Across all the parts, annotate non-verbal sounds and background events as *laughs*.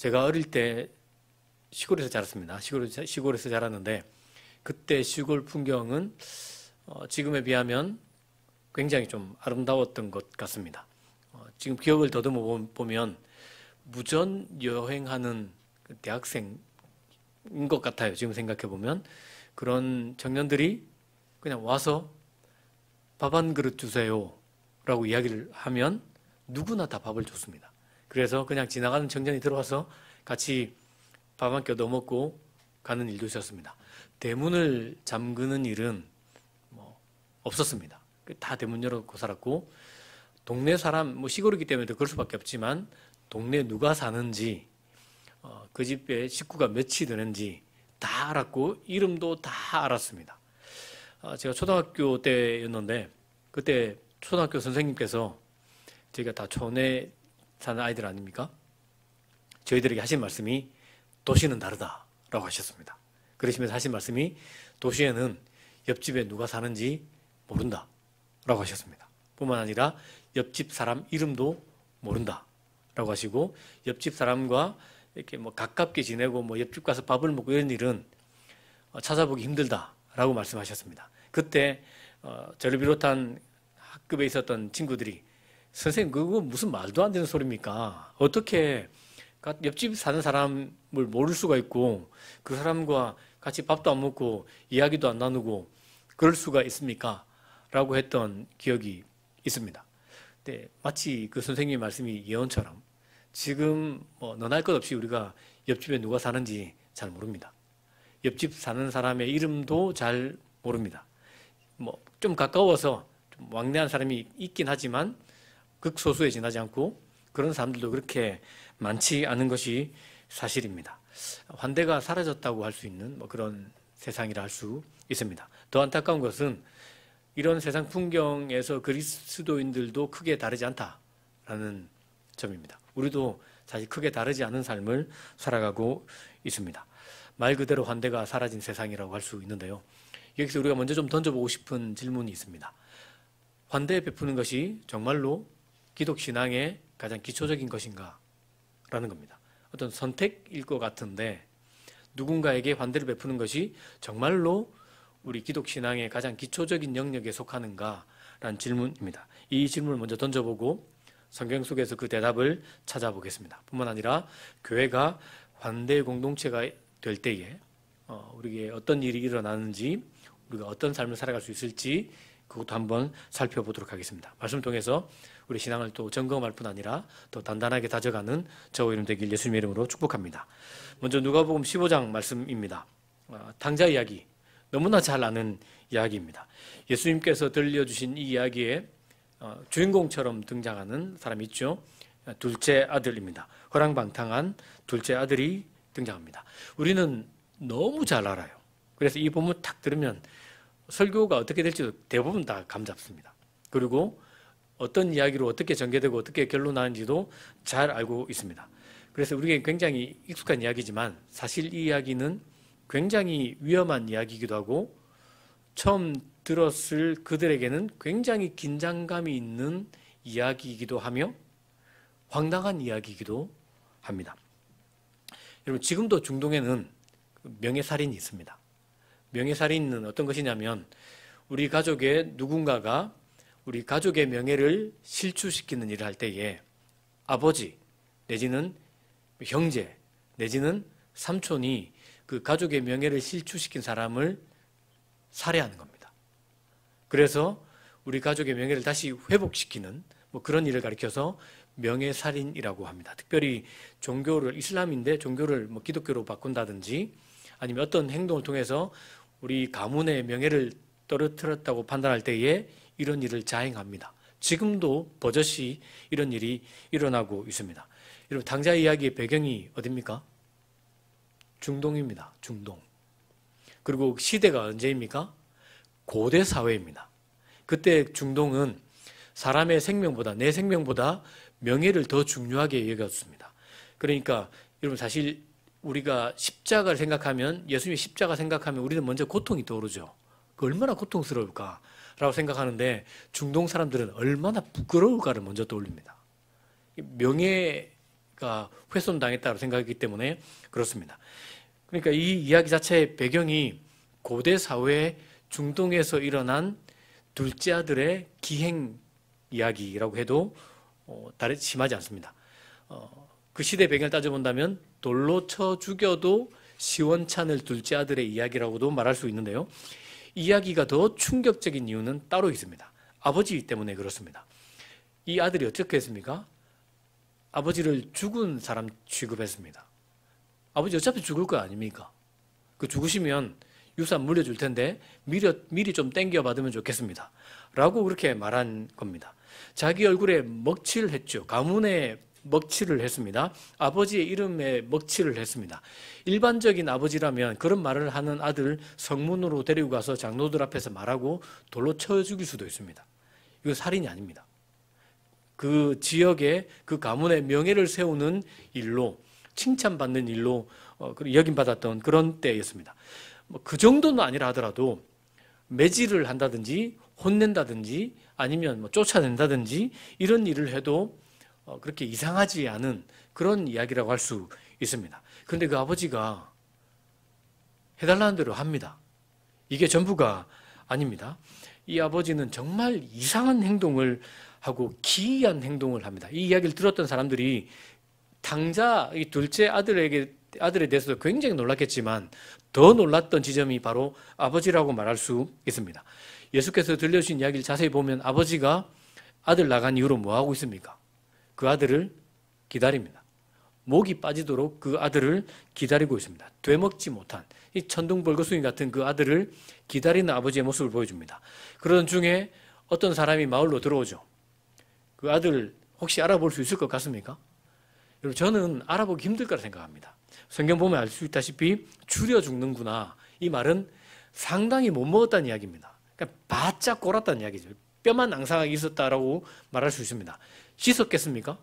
제가 어릴 때 시골에서 자랐습니다. 시골, 시골에서 자랐는데 그때 시골 풍경은 어, 지금에 비하면 굉장히 좀 아름다웠던 것 같습니다. 어, 지금 기억을 더듬어 보면 무전 여행하는 그 대학생인 것 같아요. 지금 생각해 보면 그런 청년들이 그냥 와서 밥 한 그릇 주세요라고 이야기를 하면 누구나 다 밥을 줬습니다. 그래서 그냥 지나가는 청년이 들어와서 같이 밥 한끼도먹고 가는 일도 있었습니다. 대문을 잠그는 일은 뭐 없었습니다. 그 다 대문 열어놓고 살았고 동네 사람 뭐 시골이기 때문에 더 그럴 수밖에 없지만 동네 누가 사는지 어, 그 집에 식구가 몇이 되는지 다 알았고 이름도 다 알았습니다. 어, 제가 초등학교 때였는데 그때 초등학교 선생님께서 저희가 다 촌에 사는 아이들 아닙니까? 저희들에게 하신 말씀이 도시는 다르다라고 하셨습니다. 그러시면서 하신 말씀이 도시에는 옆집에 누가 사는지 모른다 라고 하셨습니다. 뿐만 아니라 옆집 사람 이름도 모른다 라고 하시고 옆집 사람과 이렇게 뭐 가깝게 지내고 뭐 옆집 가서 밥을 먹고 이런 일은 어, 찾아보기 힘들다 라고 말씀하셨습니다. 그때 어, 저를 비롯한 학급에 있었던 친구들이 선생님 그거 무슨 말도 안 되는 소리입니까? 어떻게 옆집 사는 사람을 모를 수가 있고 그 사람과 같이 밥도 안 먹고 이야기도 안 나누고 그럴 수가 있습니까? 라고 했던 기억이 있습니다. 네, 마치 그 선생님 말씀이 예언처럼 지금 뭐 너날 것 없이 우리가 옆집에 누가 사는지 잘 모릅니다. 옆집 사는 사람의 이름도 잘 모릅니다. 뭐 좀 가까워서 좀 왕래한 사람이 있긴 하지만 극소수에 지나지 않고 그런 사람들도 그렇게 많지 않은 것이 사실입니다. 환대가 사라졌다고 할 수 있는 뭐 그런 세상이라 할 수 있습니다. 더 안타까운 것은 이런 세상 풍경에서 그리스도인들도 크게 다르지 않다라는 점입니다. 우리도 사실 크게 다르지 않은 삶을 살아가고 있습니다. 말 그대로 환대가 사라진 세상이라고 할 수 있는데요. 여기서 우리가 먼저 좀 던져보고 싶은 질문이 있습니다. 환대 베푸는 것이 정말로 기독 신앙의 가장 기초적인 것인가라는 겁니다. 어떤 선택일 것 같은데 누군가에게 환대를 베푸는 것이 정말로 우리 기독 신앙의 가장 기초적인 영역에 속하는가라는 질문입니다. 이 질문을 먼저 던져보고 성경 속에서 그 대답을 찾아보겠습니다. 뿐만 아니라 교회가 환대 공동체가 될 때에 어, 우리에게 어떤 일이 일어나는지 우리가 어떤 삶을 살아갈 수 있을지 그것도 한번 살펴보도록 하겠습니다. 말씀 통해서 우리 신앙을 또 점검할 뿐 아니라 더 단단하게 다져가는 저와 이름 되길 예수님의 이름으로 축복합니다. 먼저 누가복음 15장 말씀입니다. 아, 당자 이야기 너무나 잘 아는 이야기입니다. 예수님께서 들려주신 이 이야기에 어, 주인공처럼 등장하는 사람이 있죠. 둘째 아들입니다. 허랑방탕한 둘째 아들이 등장합니다. 우리는 너무 잘 알아요. 그래서 이 본문 탁 들으면 설교가 어떻게 될지도 대부분 다 감잡습니다. 그리고 어떤 이야기로 어떻게 전개되고 어떻게 결론나는지도 잘 알고 있습니다. 그래서 우리에게 굉장히 익숙한 이야기지만 사실 이 이야기는 굉장히 위험한 이야기이기도 하고 처음 들었을 그들에게는 굉장히 긴장감이 있는 이야기이기도 하며 황당한 이야기이기도 합니다. 여러분 지금도 중동에는 명예살인이 있습니다. 명예살인은 어떤 것이냐면 우리 가족의 누군가가 우리 가족의 명예를 실추시키는 일을 할 때에 아버지 내지는 형제 내지는 삼촌이 그 가족의 명예를 실추시킨 사람을 살해하는 겁니다. 그래서 우리 가족의 명예를 다시 회복시키는 뭐 그런 일을 가리켜서 명예살인이라고 합니다. 특별히 종교를 이슬람인데 종교를 뭐 기독교로 바꾼다든지 아니면 어떤 행동을 통해서 우리 가문의 명예를 떨어뜨렸다고 판단할 때에 이런 일을 자행합니다. 지금도 버젓이 이런 일이 일어나고 있습니다. 여러분 당자 이야기의 배경이 어디니까 중동입니다. 중동. 그리고 시대가 언제입니까? 고대 사회입니다. 그때 중동은 사람의 생명보다 내 생명보다 명예를 더 중요하게 여겼습니다. 그러니까 여러분 사실 우리가 십자가를 생각하면 예수님의 십자가 생각하면 우리는 먼저 고통이 떠오르죠. 그 얼마나 고통스러울까라고 생각하는데 중동 사람들은 얼마나 부끄러울까를 먼저 떠올립니다. 명예가 훼손당했다고 생각하기 때문에 그렇습니다. 그러니까 이 이야기 자체의 배경이 고대 사회 중동에서 일어난 둘째 아들의 기행 이야기라고 해도 어, 다르 심하지 않습니다. 어, 그 시대 배경을 따져본다면 돌로 쳐 죽여도 시원찮을 둘째 아들의 이야기라고도 말할 수 있는데요. 이야기가 더 충격적인 이유는 따로 있습니다. 아버지 때문에 그렇습니다. 이 아들이 어떻게 했습니까? 아버지를 죽은 사람 취급했습니다. 아버지 어차피 죽을 거 아닙니까? 그 죽으시면 유산 물려줄 텐데 미리, 미리 좀 땡겨 받으면 좋겠습니다. 라고 그렇게 말한 겁니다. 자기 얼굴에 먹칠했죠. 가문의 먹칠을 했습니다. 아버지의 이름에 먹칠을 했습니다. 일반적인 아버지라면 그런 말을 하는 아들 성문으로 데리고 가서 장로들 앞에서 말하고 돌로 쳐 죽일 수도 있습니다. 이거 살인이 아닙니다. 그지역에그 가문의 명예를 세우는 일로 칭찬받는 일로 여긴받았던 어, 그 그런 때였습니다. 뭐 그 정도는 아니라 하더라도 매질을 한다든지 혼낸다든지 아니면 뭐 쫓아낸다든지 이런 일을 해도 어, 그렇게 이상하지 않은 그런 이야기라고 할 수 있습니다. 그런데 그 아버지가 해달라는 대로 합니다. 이게 전부가 아닙니다. 이 아버지는 정말 이상한 행동을 하고 기이한 행동을 합니다. 이 이야기를 들었던 사람들이 당자 이 둘째 아들에게 아들에 대해서도 굉장히 놀랐겠지만 더 놀랐던 지점이 바로 아버지라고 말할 수 있습니다. 예수께서 들려주신 이야기를 자세히 보면 아버지가 아들 나간 이후로 뭐 하고 있습니까? 그 아들을 기다립니다. 목이 빠지도록 그 아들을 기다리고 있습니다. 되먹지 못한 이 천둥벌거숭이 같은 그 아들을 기다리는 아버지의 모습을 보여줍니다. 그러던 중에 어떤 사람이 마을로 들어오죠. 그 아들 혹시 알아볼 수 있을 것 같습니까? 여러분 저는 알아보기 힘들 거라 생각합니다. 성경 보면 알 수 있다시피 줄여 죽는구나 이 말은 상당히 못 먹었다는 이야기입니다. 그러니까 바짝 골았다는 이야기죠. 뼈만 앙상하게 있었다라고 말할 수 있습니다. 씻었겠습니까?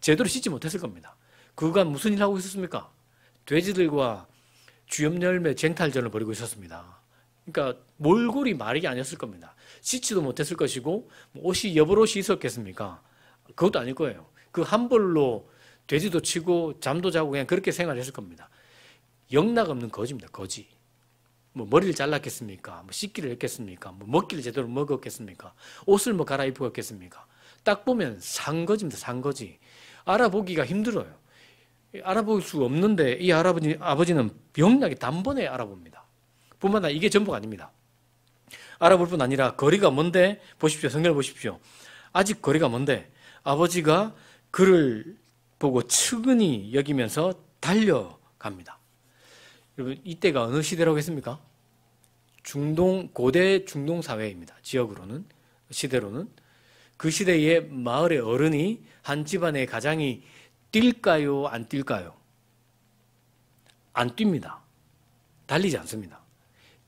제대로 씻지 못했을 겁니다. 그간 무슨 일 하고 있었습니까? 돼지들과 주염열매 쟁탈전을 벌이고 있었습니다. 그러니까 몰골이 말이 아니었을 겁니다. 씻지도 못했을 것이고 뭐 옷이 여벌옷이 있었겠습니까? 그것도 아닐 거예요. 그 한벌로 돼지도 치고 잠도 자고 그냥 그렇게 생활했을 겁니다. 영락 없는 거지입니다. 거지. 뭐 머리를 잘랐겠습니까? 뭐 씻기를 했겠습니까? 뭐 먹기를 제대로 먹었겠습니까? 옷을 뭐 갈아입었겠습니까? 딱 보면 산 거지입니다. 산 거지. 알아보기가 힘들어요. 알아볼 수 없는데 이 할아버지, 아버지는 명나게 단번에 알아봅니다. 뿐만 아니라 이게 전부가 아닙니다. 알아볼 뿐 아니라 거리가 먼데 보십시오. 성경을 보십시오. 아직 거리가 먼데 아버지가 그를 보고 측은히 여기면서 달려갑니다. 여러분 이때가 어느 시대라고 했습니까? 중동 고대 중동 사회입니다. 지역으로는 시대로는 그 시대의 마을의 어른이 한 집안의 가장이 뛸까요? 안 뛸까요? 안 뜁니다. 달리지 않습니다.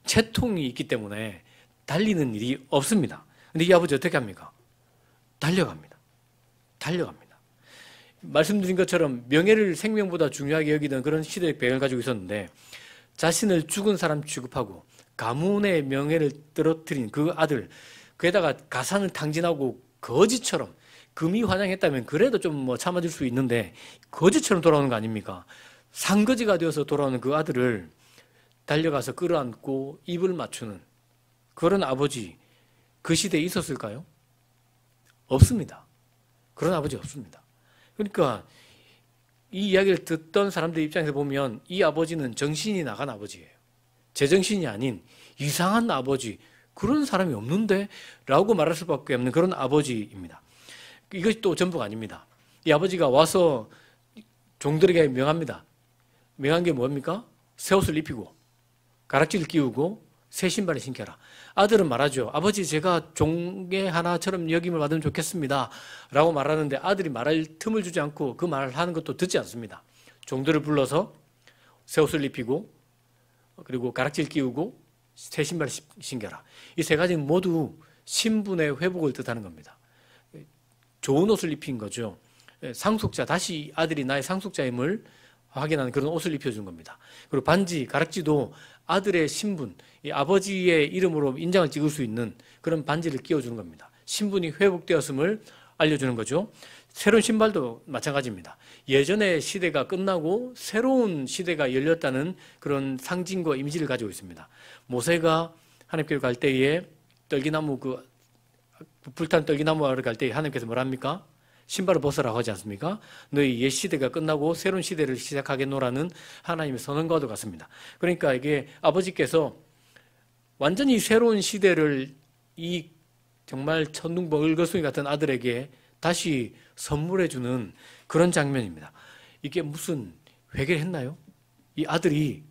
채통이 있기 때문에 달리는 일이 없습니다. 근데 이 아버지 어떻게 합니까? 달려갑니다. 달려갑니다. 말씀드린 것처럼 명예를 생명보다 중요하게 여기던 그런 시대의 배경을 가지고 있었는데 자신을 죽은 사람 취급하고 가문의 명예를 떨어뜨린 그 아들, 게다가 가산을 탕진하고 거지처럼 금이 환영했다면 그래도 좀 뭐 참아줄 수 있는데 거지처럼 돌아오는 거 아닙니까? 상거지가 되어서 돌아오는 그 아들을 달려가서 끌어안고 입을 맞추는 그런 아버지 그 시대에 있었을까요? 없습니다. 그런 아버지 없습니다. 그러니까 이 이야기를 듣던 사람들 입장에서 보면 이 아버지는 정신이 나간 아버지예요. 제정신이 아닌 이상한 아버지, 그런 사람이 없는데? 라고 말할 수밖에 없는 그런 아버지입니다. 이것이 또 전부가 아닙니다. 이 아버지가 와서 종들에게 명합니다. 명한 게 뭡니까? 새 옷을 입히고 가락지를 끼우고 새 신발을 신겨라. 아들은 말하죠. 아버지 제가 종의 하나처럼 여김을 받으면 좋겠습니다. 라고 말하는데 아들이 말할 틈을 주지 않고 그 말을 하는 것도 듣지 않습니다. 종들을 불러서 새 옷을 입히고 그리고 가락지를 끼우고 새 신발 신겨라. 이 세 가지는 모두 신분의 회복을 뜻하는 겁니다. 좋은 옷을 입힌 거죠. 예, 상속자, 다시 아들이 나의 상속자임을 확인하는 그런 옷을 입혀준 겁니다. 그리고 반지, 가락지도 아들의 신분, 아버지의 이름으로 인장을 찍을 수 있는 그런 반지를 끼워주는 겁니다. 신분이 회복되었음을 알려주는 거죠. 새로운 신발도 마찬가지입니다. 예전의 시대가 끝나고 새로운 시대가 열렸다는 그런 상징과 임지를 가지고 있습니다. 모세가 하나님께갈 때에 떨기나무 그 불탄 떨기나무 아갈 때에 하나님께서 뭐랍니까? 신발을 벗으라고 하지 않습니까? 너희 옛 시대가 끝나고 새로운 시대를 시작하겠노라는 하나님의 선언과도 같습니다. 그러니까 이게 아버지께서 완전히 새로운 시대를 이 정말 천둥 번거숭이 같은 아들에게 다시 선물해 주는 그런 장면입니다. 이게 무슨 회개를 했나요? 이 아들이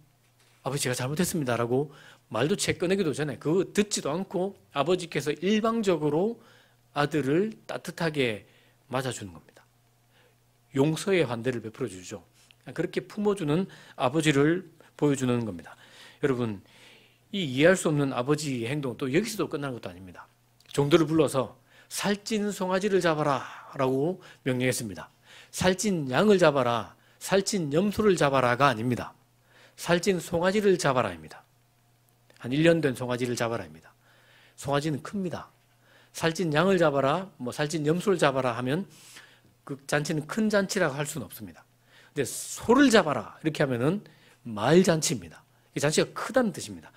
아버지 제가 잘못했습니다라고 말도 채 꺼내기도 전에 그 듣지도 않고 아버지께서 일방적으로 아들을 따뜻하게 맞아주는 겁니다. 용서의 환대를 베풀어 주죠. 그렇게 품어주는 아버지를 보여주는 겁니다. 여러분, 이 이해할 수 없는 아버지 행동 또 여기서도 끝나는 것도 아닙니다. 종들을 불러서 살찐 송아지를 잡아라 라고 명령했습니다. 살찐 양을 잡아라, 살찐 염소를 잡아라가 아닙니다. 살찐 송아지를 잡아라입니다. 한 1년 된 송아지를 잡아라입니다. 송아지는 큽니다. 살찐 양을 잡아라, 뭐 살찐 염소를 잡아라 하면 그 잔치는 큰 잔치라고 할 수는 없습니다. 근데 소를 잡아라 이렇게 하면은 마 잔치입니다. 이 잔치가 크다는 뜻입니다.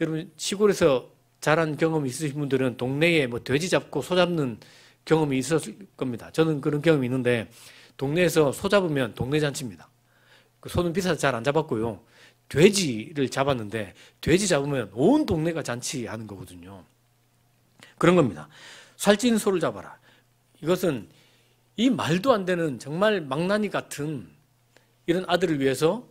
여러분 시골에서 잘한 경험이 있으신 분들은 동네에 뭐 돼지 잡고 소 잡는 경험이 있었을 겁니다. 저는 그런 경험이 있는데 동네에서 소 잡으면 동네 잔치입니다. 그 소는 비싸서 잘 안 잡았고요. 돼지를 잡았는데 돼지 잡으면 온 동네가 잔치하는 거거든요. 그런 겁니다. 살찐 소를 잡아라. 이것은 이 말도 안 되는 정말 망나니 같은 이런 아들을 위해서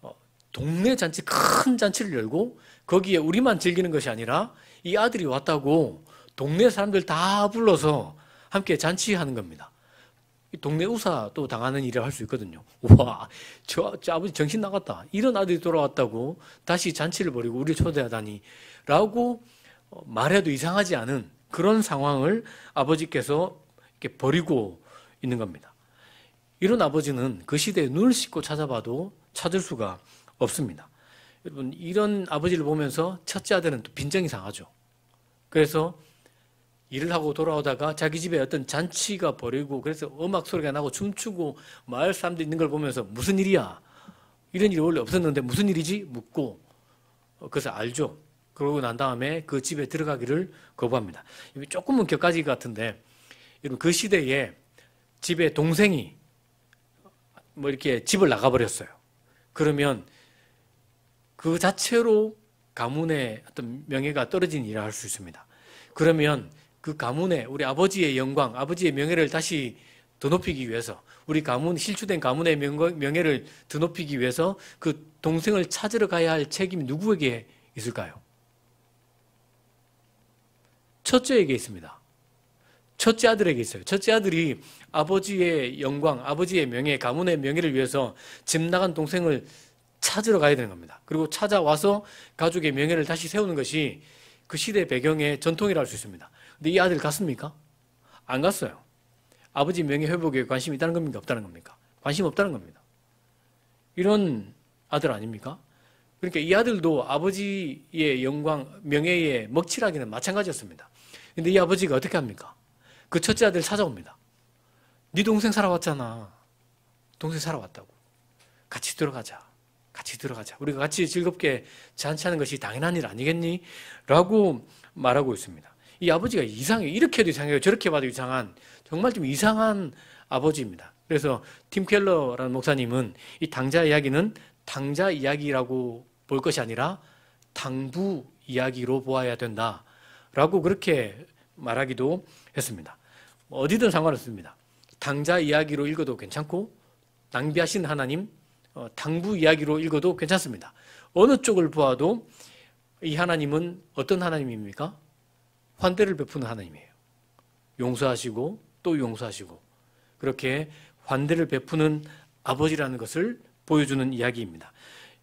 어, 동네 잔치 큰 잔치를 열고 거기에 우리만 즐기는 것이 아니라 이 아들이 왔다고 동네 사람들 다 불러서 함께 잔치하는 겁니다. 동네 우사 도 당하는 일을 할 수 있거든요. 와, 저, 저 아버지 정신 나갔다. 이런 아들이 돌아왔다고 다시 잔치를 벌이고 우리 초대하다니. 라고 어, 말해도 이상하지 않은 그런 상황을 아버지께서 이렇게 버리고 있는 겁니다. 이런 아버지는 그 시대에 눈을 씻고 찾아봐도 찾을 수가 없습니다. 여러분 이런 아버지를 보면서 첫째 아들은 또 빈정이 상하죠. 그래서 일을 하고 돌아오다가 자기 집에 어떤 잔치가 벌이고 그래서 음악 소리가 나고 춤추고 마을 사람들 있는 걸 보면서 무슨 일이야? 이런 일이 원래 없었는데 무슨 일이지? 묻고 어, 그래서 알죠. 그러고 난 다음에 그 집에 들어가기를 거부합니다. 조금은 격가지 같은데 여러분 그 시대에 집에 동생이 뭐 이렇게 집을 나가버렸어요. 그러면 그 자체로 가문의 어떤 명예가 떨어진 일을 할 수 있습니다. 그러면 그 가문의 우리 아버지의 영광, 아버지의 명예를 다시 더 높이기 위해서 우리 가문 실추된 가문의 명예를 더 높이기 위해서 그 동생을 찾으러 가야 할 책임 누구에게 있을까요? 첫째에게 있습니다. 첫째 아들에게 있어요. 첫째 아들이 아버지의 영광, 아버지의 명예, 가문의 명예를 위해서 집 나간 동생을 찾으러 가야 되는 겁니다. 그리고 찾아와서 가족의 명예를 다시 세우는 것이 그 시대 배경의 전통이라 할수 있습니다. 근데 이 아들 갔습니까? 안 갔어요. 아버지 명예 회복에 관심이 있다는 겁니까? 없다는 겁니까? 관심 없다는 겁니다. 이런 아들 아닙니까? 그러니까 이 아들도 아버지의 영광, 명예에 먹칠하기는 마찬가지였습니다. 근데 이 아버지가 어떻게 합니까? 그 첫째 아들 찾아옵니다. 네 동생 살아왔잖아. 동생 살아왔다고. 같이 들어가자. 같이 들어가자. 우리가 같이 즐겁게 잔치하는 것이 당연한 일 아니겠니? 라고 말하고 있습니다. 이 아버지가 이상해 이렇게 해도 이상해요. 저렇게 봐도 이상한, 정말 좀 이상한 아버지입니다. 그래서 팀 켈러라는 목사님은 이 당자 이야기는 당자 이야기라고 볼 것이 아니라 당부 이야기로 보아야 된다. 라고 그렇게 말하기도 했습니다. 어디든 상관없습니다. 당자 이야기로 읽어도 괜찮고, 낭비하신 하나님, 어, 당부 이야기로 읽어도 괜찮습니다. 어느 쪽을 보아도 이 하나님은 어떤 하나님입니까? 환대를 베푸는 하나님이에요. 용서하시고 또 용서하시고 그렇게 환대를 베푸는 아버지라는 것을 보여주는 이야기입니다.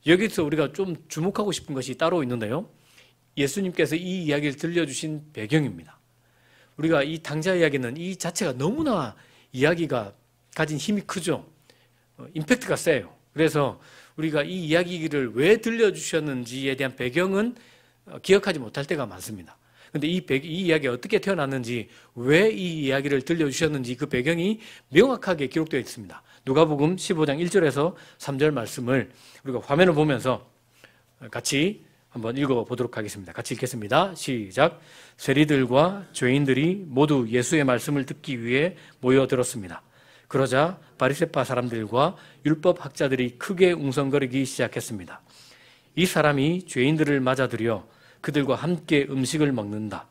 여기서 우리가 좀 주목하고 싶은 것이 따로 있는데요. 예수님께서 이 이야기를 들려주신 배경입니다. 우리가 이 당자 이야기는 이 자체가 너무나 이야기가 가진 힘이 크죠. 어, 임팩트가 세요. 그래서 우리가 이 이야기를 왜 들려주셨는지에 대한 배경은 어, 기억하지 못할 때가 많습니다. 근데 이, 배, 이 이야기가 어떻게 태어났는지, 왜 이 이야기를 들려주셨는지 그 배경이 명확하게 기록되어 있습니다. 누가복음 15장 1절에서 3절 말씀을 우리가 화면을 보면서 어, 같이 한번 읽어보도록 하겠습니다. 같이 읽겠습니다. 시작. 세리들과 죄인들이 모두 예수의 말씀을 듣기 위해 모여들었습니다. 그러자 바리새파 사람들과 율법 학자들이 크게 웅성거리기 시작했습니다. 이 사람이 죄인들을 맞아들여 그들과 함께 음식을 먹는다.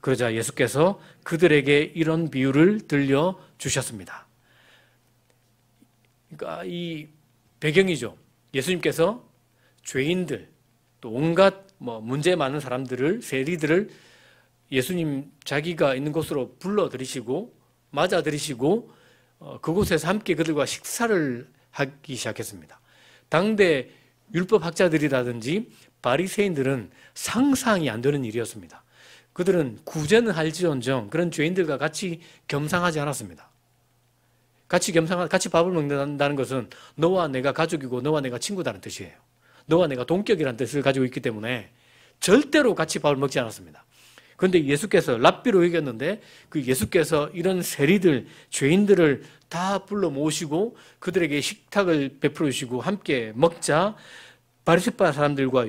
그러자 예수께서 그들에게 이런 비유를 들려 주셨습니다. 그러니까 이 배경이죠. 예수님께서 죄인들 또 온갖 뭐 문제 많은 사람들을 세리들을 예수님 자기가 있는 곳으로 불러 들이시고 맞아 들이시고 어, 그곳에서 함께 그들과 식사를 하기 시작했습니다. 당대 율법학자들이라든지 바리새인들은 상상이 안 되는 일이었습니다. 그들은 구제는 할지언정 그런 죄인들과 같이 겸상하지 않았습니다. 같이 겸상 같이 밥을 먹는다는 것은 너와 내가 가족이고 너와 내가 친구다는 뜻이에요. 너와 내가 동격이라는 뜻을 가지고 있기 때문에 절대로 같이 밥을 먹지 않았습니다. 그런데 예수께서 랍비로 여겼는데 그 예수께서 이런 세리들, 죄인들을 다 불러 모시고 그들에게 식탁을 베풀어 주시고 함께 먹자 바리새파 사람들과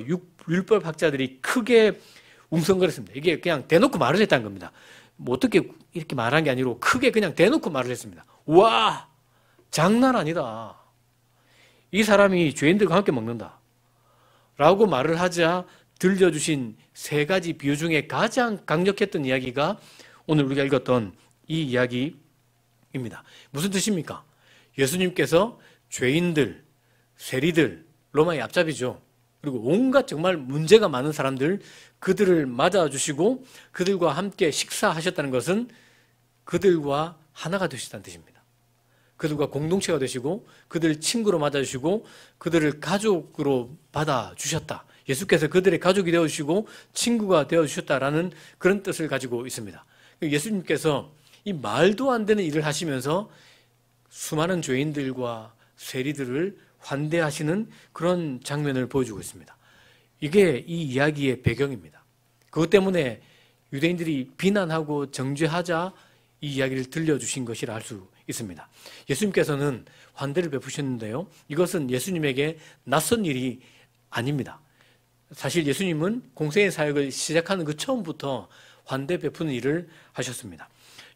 율법 학자들이 크게 웅성거렸습니다. 이게 그냥 대놓고 말을 했다는 겁니다. 뭐 어떻게 이렇게 말한 게 아니고 크게 그냥 대놓고 말을 했습니다. 와 장난 아니다. 이 사람이 죄인들과 함께 먹는다. 라고 말을 하자 들려주신 세 가지 비유 중에 가장 강력했던 이야기가 오늘 우리가 읽었던 이 이야기입니다. 무슨 뜻입니까? 예수님께서 죄인들, 세리들, 로마의 앞잡이죠. 그리고 온갖 정말 문제가 많은 사람들, 그들을 맞아주시고 그들과 함께 식사하셨다는 것은 그들과 하나가 되시다는 뜻입니다. 그들과 공동체가 되시고 그들 친구로 맞아주시고 그들을 가족으로 받아주셨다. 예수께서 그들의 가족이 되어주시고 친구가 되어주셨다라는 그런 뜻을 가지고 있습니다. 예수님께서 이 말도 안 되는 일을 하시면서 수많은 죄인들과 세리들을 환대하시는 그런 장면을 보여주고 있습니다. 이게 이 이야기의 배경입니다. 그것 때문에 유대인들이 비난하고 정죄하자 이 이야기를 들려주신 것이라 할 수 있습니다. 예수님께서는 환대를 베푸셨는데요. 이것은 예수님에게 낯선 일이 아닙니다. 사실 예수님은 공생의 사역을 시작하는 그 처음부터 환대 베푸는 일을 하셨습니다.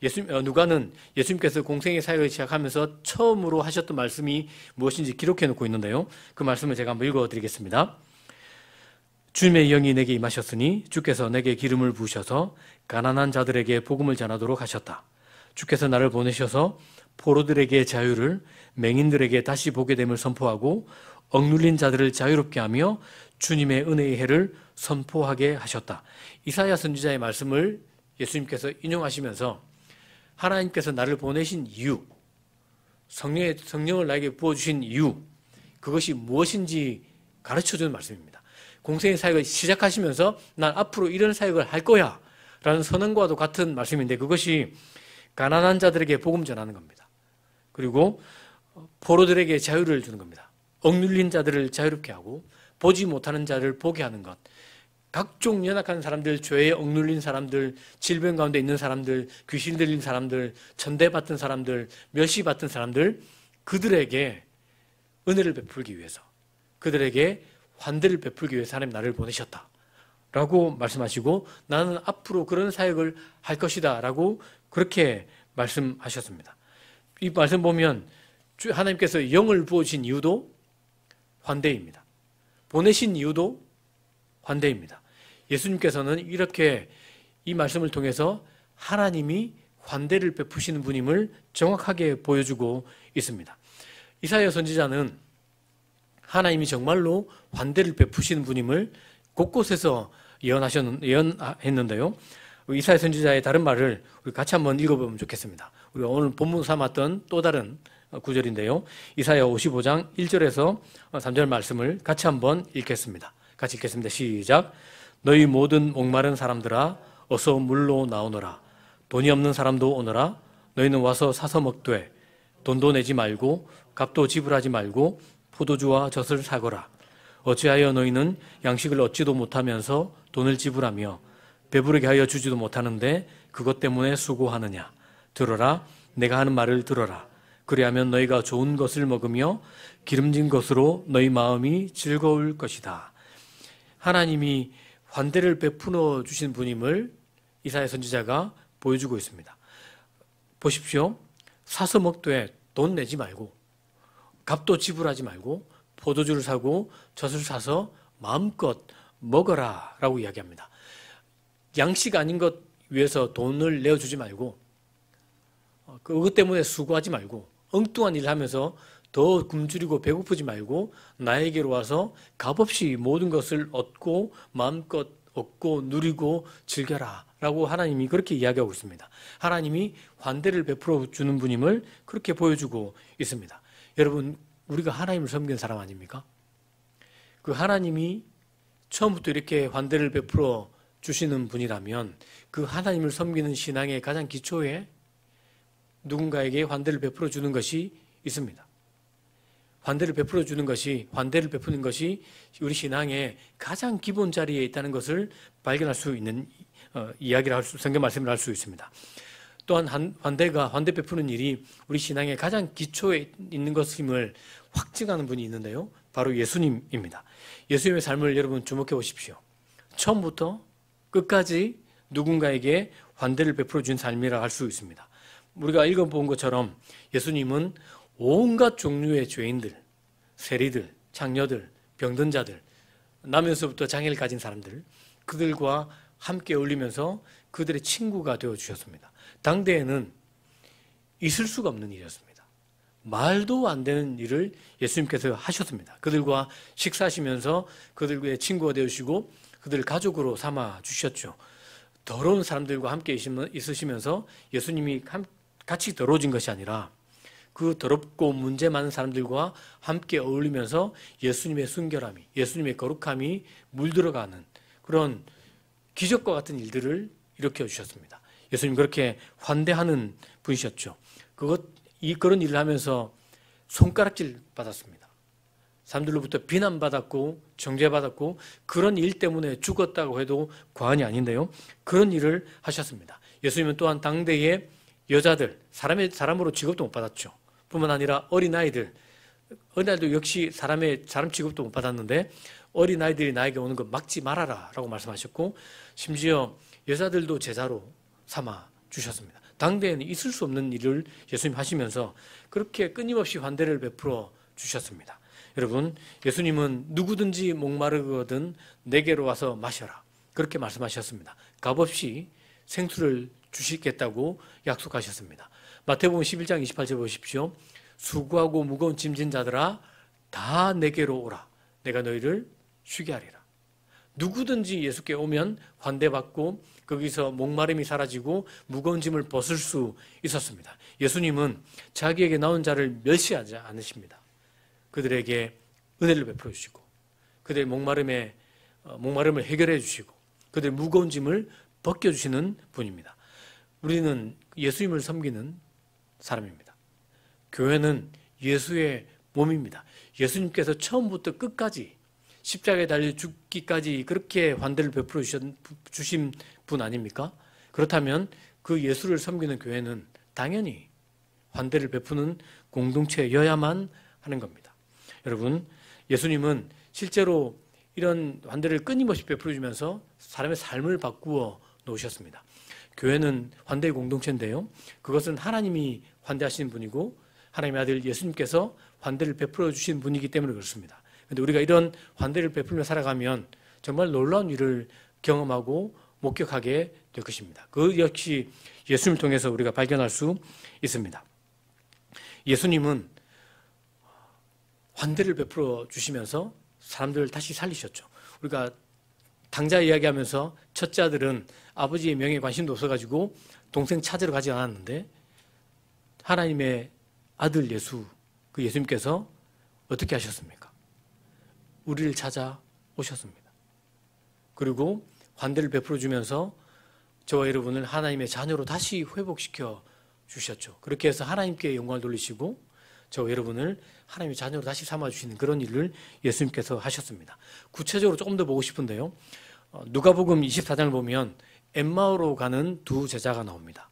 예수 어, 누가는 예수님께서 공생의 사역을 시작하면서 처음으로 하셨던 말씀이 무엇인지 기록해 놓고 있는데요. 그 말씀을 제가 한번 읽어 드리겠습니다. 주님의 영이 내게 임하셨으니 주께서 내게 기름을 부으셔서 가난한 자들에게 복음을 전하도록 하셨다. 주께서 나를 보내셔서 포로들에게 자유를 맹인들에게 다시 보게 됨을 선포하고 억눌린 자들을 자유롭게 하며 주님의 은혜의 해를 선포하게 하셨다. 이사야 선지자의 말씀을 예수님께서 인용하시면서 하나님께서 나를 보내신 이유, 성령의, 성령을 나에게 부어주신 이유, 그것이 무엇인지 가르쳐주는 말씀입니다. 공생의 사역을 시작하시면서 난 앞으로 이런 사역을 할 거야 라는 선언과도 같은 말씀인데 그것이 가난한 자들에게 복음 전하는 겁니다. 그리고 포로들에게 자유를 주는 겁니다. 억눌린 자들을 자유롭게 하고 보지 못하는 자를 보게 하는 것. 각종 연약한 사람들, 죄에 억눌린 사람들, 질병 가운데 있는 사람들, 귀신 들린 사람들, 천대받던 사람들, 멸시받던 사람들, 그들에게 은혜를 베풀기 위해서, 그들에게 환대를 베풀기 위해서 하나님 나를 보내셨다. 라고 말씀하시고, 나는 앞으로 그런 사역을 할 것이다. 라고 그렇게 말씀하셨습니다. 이 말씀 보면, 하나님께서 영을 부어주신 이유도 환대입니다. 보내신 이유도 관대입니다. 예수님께서는 이렇게 이 말씀을 통해서 하나님이 관대를 베푸시는 분임을 정확하게 보여주고 있습니다. 이사야 선지자는 하나님이 정말로 관대를 베푸시는 분임을 곳곳에서 예언하셨, 는데요 이사야 선지자의 다른 말을 우리 같이 한번 읽어보면 좋겠습니다. 우리가 오늘 본문 삼았던 또 다른 구절인데요. 이사야 55장 1절에서 3절 말씀을 같이 한번 읽겠습니다. 같이 읽겠습니다. 시작. 너희 모든 목마른 사람들아 어서 물로 나오너라. 돈이 없는 사람도 오너라. 너희는 와서 사서 먹되 돈도 내지 말고 값도 지불하지 말고 포도주와 젖을 사거라. 어찌하여 너희는 양식을 얻지도 못하면서 돈을 지불하며 배부르게 하여 주지도 못하는데 그것 때문에 수고하느냐. 들어라. 내가 하는 말을 들어라. 그리하면 너희가 좋은 것을 먹으며 기름진 것으로 너희 마음이 즐거울 것이다. 하나님이 관대를 베풀어 주신 분임을 이사야 선지자가 보여주고 있습니다. 보십시오. 사서 먹되 돈 내지 말고 값도 지불하지 말고 포도주를 사고 젖을 사서 마음껏 먹어라 라고 이야기합니다. 양식 아닌 것 위해서 돈을 내어주지 말고 어, 그것 때문에 수고하지 말고 엉뚱한 일을 하면서 더 굶주리고 배고프지 말고 나에게로 와서 값없이 모든 것을 얻고 마음껏 얻고 누리고 즐겨라 라고 하나님이 그렇게 이야기하고 있습니다. 하나님이 환대를 베풀어 주는 분임을 그렇게 보여주고 있습니다. 여러분 우리가 하나님을 섬긴 사람 아닙니까? 그 하나님이 처음부터 이렇게 환대를 베풀어 주시는 분이라면 그 하나님을 섬기는 신앙의 가장 기초에 누군가에게 환대를 베풀어 주는 것이 있습니다. 환대를 베풀어 주는 것이 환대를 베푸는 것이 우리 신앙의 가장 기본 자리에 있다는 것을 발견할 수 있는 어, 이야기를 할 수, 성경 말씀을 할 수 있습니다. 또한 한, 환대가 환대 베푸는 일이 우리 신앙의 가장 기초에 있는 것임을 확증하는 분이 있는데요. 바로 예수님입니다. 예수님의 삶을 여러분 주목해 보십시오. 처음부터 끝까지 누군가에게 환대를 베풀어 준 삶이라 할 수 있습니다. 우리가 읽어본 것처럼 예수님은 온갖 종류의 죄인들, 세리들, 장녀들, 병든 자들, 남에서부터 장애를 가진 사람들, 그들과 함께 어울리면서 그들의 친구가 되어 주셨습니다. 당대에는 있을 수가 없는 일이었습니다. 말도 안 되는 일을 예수님께서 하셨습니다. 그들과 식사하시면서 그들과의 친구가 되시고 어주 그들을 가족으로 삼아 주셨죠. 더러운 사람들과 함께 있으시면서 예수님이 같이 더러워진 것이 아니라 그 더럽고 문제 많은 사람들과 함께 어울리면서 예수님의 순결함이, 예수님의 거룩함이 물들어가는 그런 기적과 같은 일들을 일으켜 주셨습니다. 예수님 그렇게 환대하는 분이셨죠. 그것 이 그런 일을 하면서 손가락질 받았습니다. 사람들로부터 비난받았고 정죄받았고 그런 일 때문에 죽었다고 해도 과언이 아닌데요. 그런 일을 하셨습니다. 예수님은 또한 당대에 여자들, 사람의, 사람으로 직업도 못 받았죠. 뿐만 아니라 어린아이들, 어린아이도 역시 사람의, 사람 직업도 못 받았는데 어린아이들이 나에게 오는 거 막지 말아라 라고 말씀하셨고 심지어 여자들도 제자로 삼아 주셨습니다. 당대에는 있을 수 없는 일을 예수님 하시면서 그렇게 끊임없이 환대를 베풀어 주셨습니다. 여러분, 예수님은 누구든지 목마르거든 내게로 와서 마셔라. 그렇게 말씀하셨습니다. 값없이 생수를 주시겠다고 약속하셨습니다. 마태복음 11장 28절 보십시오. 수고하고 무거운 짐진 자들아 다 내게로 오라. 내가 너희를 쉬게 하리라. 누구든지 예수께 오면 환대받고 거기서 목마름이 사라지고 무거운 짐을 벗을 수 있었습니다. 예수님은 자기에게 나온 자를 멸시하지 않으십니다. 그들에게 은혜를 베풀어 주시고 그들의 목마름에 어, 목마름을 해결해 주시고 그들의 무거운 짐을 벗겨 주시는 분입니다. 우리는 예수님을 섬기는 사람입니다. 교회는 예수의 몸입니다. 예수님께서 처음부터 끝까지 십자가에 달려 죽기까지 그렇게 환대를 베풀어 주신 분 아닙니까? 그렇다면 그 예수를 섬기는 교회는 당연히 환대를 베푸는 공동체여야만 하는 겁니다. 여러분, 예수님은 실제로 이런 환대를 끊임없이 베풀어 주면서 사람의 삶을 바꾸어 놓으셨습니다. 교회는 환대 의 공동체인데요. 그것은 하나님이 환대하시 분이고 하나님의 아들 예수님께서 환대를 베풀어 주신 분이기 때문에 그렇습니다. 근데 우리가 이런 환대를 베풀며 살아가면 정말 놀라운 일을 경험하고 목격하게 될 것입니다. 그 역시 예수님을 통해서 우리가 발견할 수 있습니다. 예수님은 환대를 베풀어 주시면서 사람들을 다시 살리셨죠. 우리가 당자 이야기하면서 첫째 아들은 아버지의 명예 관심도 없어가지고 동생 찾으러 가지 않았는데 하나님의 아들 예수 그 예수님께서 어떻게 하셨습니까? 우리를 찾아 오셨습니다. 그리고 관대를 베풀어 주면서 저와 여러분을 하나님의 자녀로 다시 회복시켜 주셨죠. 그렇게 해서 하나님께 영광을 돌리시고 저 여러분을 하나님의 자녀로 다시 삼아 주시는 그런 일을 예수님께서 하셨습니다. 구체적으로 조금 더 보고 싶은데요. 어, 누가복음 24장을 보면 엠마오로 가는 두 제자가 나옵니다.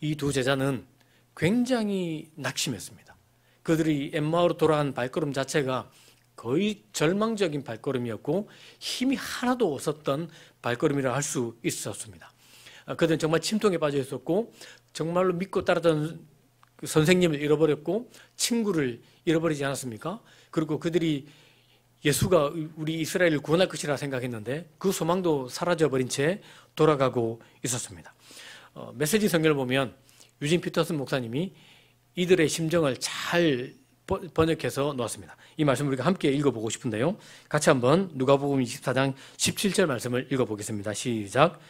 이 두 제자는 굉장히 낙심했습니다. 그들이 엠마오로 돌아간 발걸음 자체가 거의 절망적인 발걸음이었고 힘이 하나도 없었던 발걸음이라 할 수 있었습니다. 어, 그들은 정말 침통에 빠져 있었고 정말로 믿고 따르던 그 선생님을 잃어버렸고 친구를 잃어버리지 않았습니까? 그리고 그들이 예수가 우리 이스라엘을 구원할 것이라 생각했는데 그 소망도 사라져버린 채 돌아가고 있었습니다. 어, 메시지 성경을 보면 유진 피터슨 목사님이 이들의 심정을 잘 번역해서 놓았습니다. 이 말씀 을 우리가 함께 읽어보고 싶은데요. 같이 한번 누가복음 24장 17절 말씀을 읽어보겠습니다. 시작.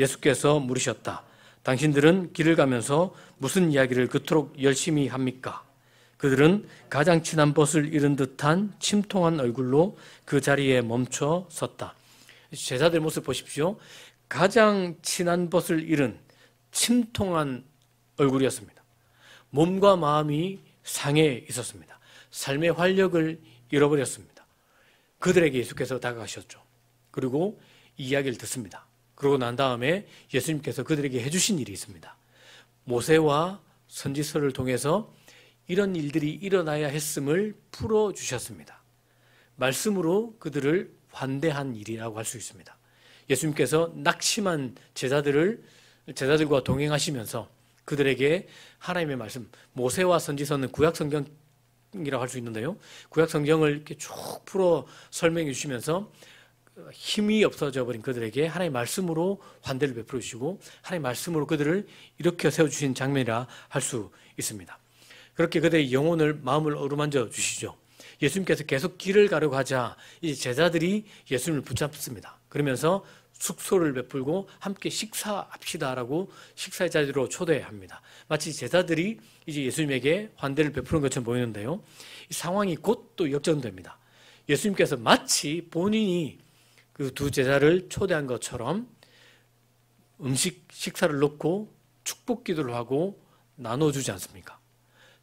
예수께서 물으셨다. 당신들은 길을 가면서 무슨 이야기를 그토록 열심히 합니까? 그들은 가장 친한 벗을 잃은 듯한 침통한 얼굴로 그 자리에 멈춰 섰다. 제자들 모습 보십시오. 가장 친한 벗을 잃은 침통한 얼굴이었습니다. 몸과 마음이 상해 있었습니다. 삶의 활력을 잃어버렸습니다. 그들에게 예수께서 다가가셨죠. 그리고 이야기를 듣습니다. 그러고 난 다음에 예수님께서 그들에게 해주신 일이 있습니다. 모세와 선지서를 통해서 이런 일들이 일어나야 했음을 풀어 주셨습니다. 말씀으로 그들을 환대한 일이라고 할 수 있습니다. 예수님께서 낙심한 제자들을 제자들과 동행하시면서 그들에게 하나님의 말씀 모세와 선지서는 구약 성경 이라고 할 수 있는데요. 구약 성경을 이렇게 쭉 풀어 설명해 주시면서 힘이 없어져 버린 그들에게 하나님의 말씀으로 환대를 베풀어 주시고 하나님의 말씀으로 그들을 일으켜 세워 주신 장면이라 할 수 있습니다. 그렇게 그대의 영혼을 마음을 어루만져 주시죠. 예수님께서 계속 길을 가려고 하자 이 제자들이 예수님을 붙잡습니다. 그러면서 숙소를 베풀고 함께 식사합시다라고 식사의 자리로 초대합니다. 마치 제자들이 이제 예수님에게 환대를 베푸는 것처럼 보이는데요. 상황이 곧 또 역전됩니다. 예수님께서 마치 본인이 그 두 제자를 초대한 것처럼 음식 식사를 놓고 축복 기도를 하고 나눠주지 않습니까?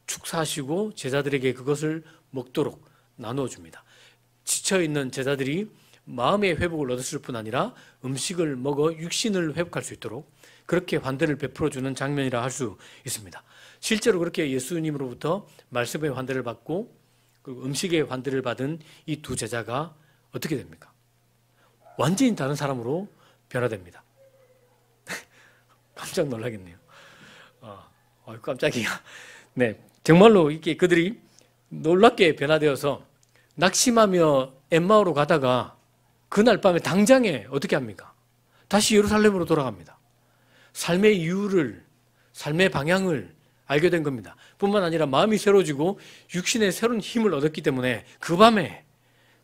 축사하시고 제자들에게 그것을 먹도록 나누어 줍니다. 지쳐 있는 제자들이 마음의 회복을 얻었을 뿐 아니라 음식을 먹어 육신을 회복할 수 있도록 그렇게 환대를 베풀어 주는 장면이라 할 수 있습니다. 실제로 그렇게 예수님으로부터 말씀의 환대를 받고 음식의 환대를 받은 이 두 제자가 어떻게 됩니까? 완전히 다른 사람으로 변화됩니다. *laughs* 깜짝 놀라겠네요. 어, 깜짝이야. *laughs* 네, 정말로 이게 렇 그들이 놀랍게 변화되어서 낙심하며 엠마오로 가다가 그날 밤에 당장에 어떻게 합니까? 다시 예루살렘으로 돌아갑니다. 삶의 이유를, 삶의 방향을 알게 된 겁니다. 뿐만 아니라 마음이 새로지고 육신의 새로운 힘을 얻었기 때문에 그 밤에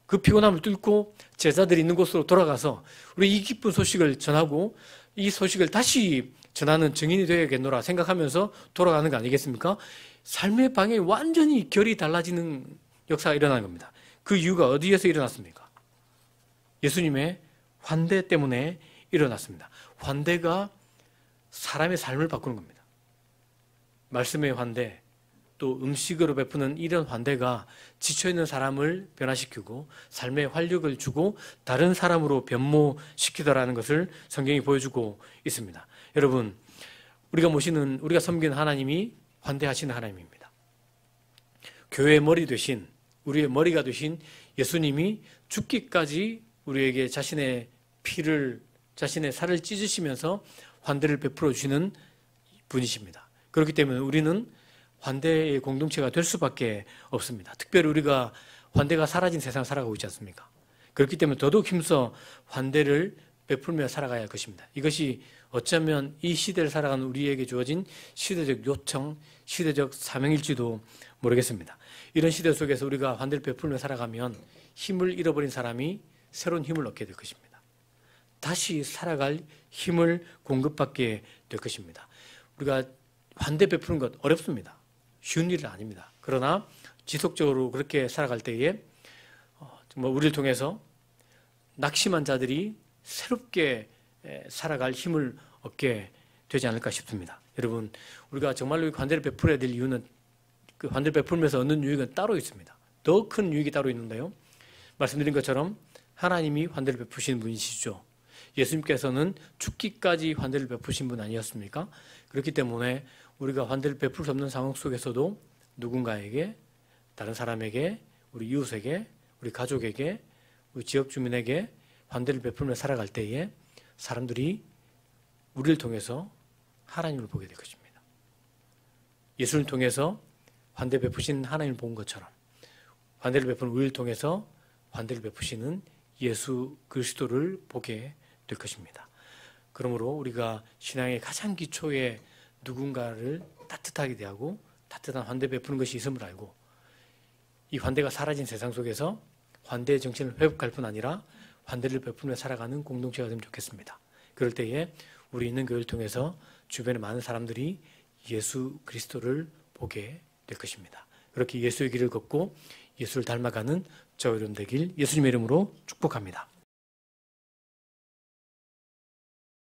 그 피곤함을 뚫고 제자들이 있는 곳으로 돌아가서 우리 이 기쁜 소식을 전하고 이 소식을 다시 전하는 증인이 되어야겠노라 생각하면서 돌아가는 거 아니겠습니까? 삶의 방향이 완전히 결이 달라지는 역사가 일어난 겁니다. 그 이유가 어디에서 일어났습니까? 예수님의 환대 때문에 일어났습니다. 환대가 사람의 삶을 바꾸는 겁니다. 말씀의 환대, 또 음식으로 베푸는 이런 환대가 지쳐있는 사람을 변화시키고 삶의 활력을 주고 다른 사람으로 변모시키더라는 것을 성경이 보여주고 있습니다. 여러분, 우리가 모시는, 우리가 섬기는 하나님이 환대하시는 하나님입니다. 교회의 머리 되신 우리의 머리가 되신 예수님이 죽기까지 우리에게 자신의 피를 자신의 살을 찢으시면서 환대를 베풀어 주시는 분이십니다. 그렇기 때문에 우리는 환대의 공동체가 될 수밖에 없습니다. 특별히 우리가 환대가 사라진 세상 살아가고 있지 않습니까? 그렇기 때문에 더더욱 힘써 환대를 베풀며 살아가야 할 것입니다. 이것이 어쩌면 이 시대를 살아가는 우리에게 주어진 시대적 요청, 시대적 사명일지도 모르겠습니다. 이런 시대 속에서 우리가 환대를 베풀며 살아가면 힘을 잃어버린 사람이 새로운 힘을 얻게 될 것입니다. 다시 살아갈 힘을 공급받게 될 것입니다. 우리가 환대 베푸는 것 어렵습니다. 쉬운 일은 아닙니다. 그러나 지속적으로 그렇게 살아갈 때에 어, 뭐 우리를 통해서 낙심한 자들이 새롭게 살아갈 힘을 얻게 되지 않을까 싶습니다. 여러분, 우리가 정말로 관대를 베풀어야 될 이유는 그 관대를 베풀면서 얻는 유익은 따로 있습니다. 더 큰 유익이 따로 있는데요. 말씀드린 것처럼 하나님이 환대를 베푸신 분이시죠. 예수님께서는 죽기까지 환대를 베푸신 분 아니었습니까? 그렇기 때문에 우리가 환대를 베풀 수 없는 상황 속에서도 누군가에게, 다른 사람에게, 우리 이웃에게, 우리 가족에게, 우리 지역 주민에게 반대를 베풀며 살아갈 때에 사람들이 우리를 통해서 하나님을 보게 될 것입니다. 예수를 통해서 반대 베푸신 하나님을 본 것처럼 반대를 베푼 우리를 통해서 반대를 베푸시는 예수 그리스도를 보게 될 것입니다. 그러므로 우리가 신앙의 가장 기초에 누군가를 따뜻하게 대하고 따뜻한 환대 베푸는 것이 있음을 알고 이 환대가 사라진 세상 속에서 환대의 정신을 회복할 뿐 아니라 반대를 베풀며 살아가는 공동체가 되면 좋겠습니다. 그럴 때에 우리 있는 교회를 통해서 주변의 많은 사람들이 예수 그리스도를 보게 될 것입니다. 그렇게 예수의 길을 걷고 예수를 닮아가는 저여름 되길 예수님의 이름으로 축복합니다.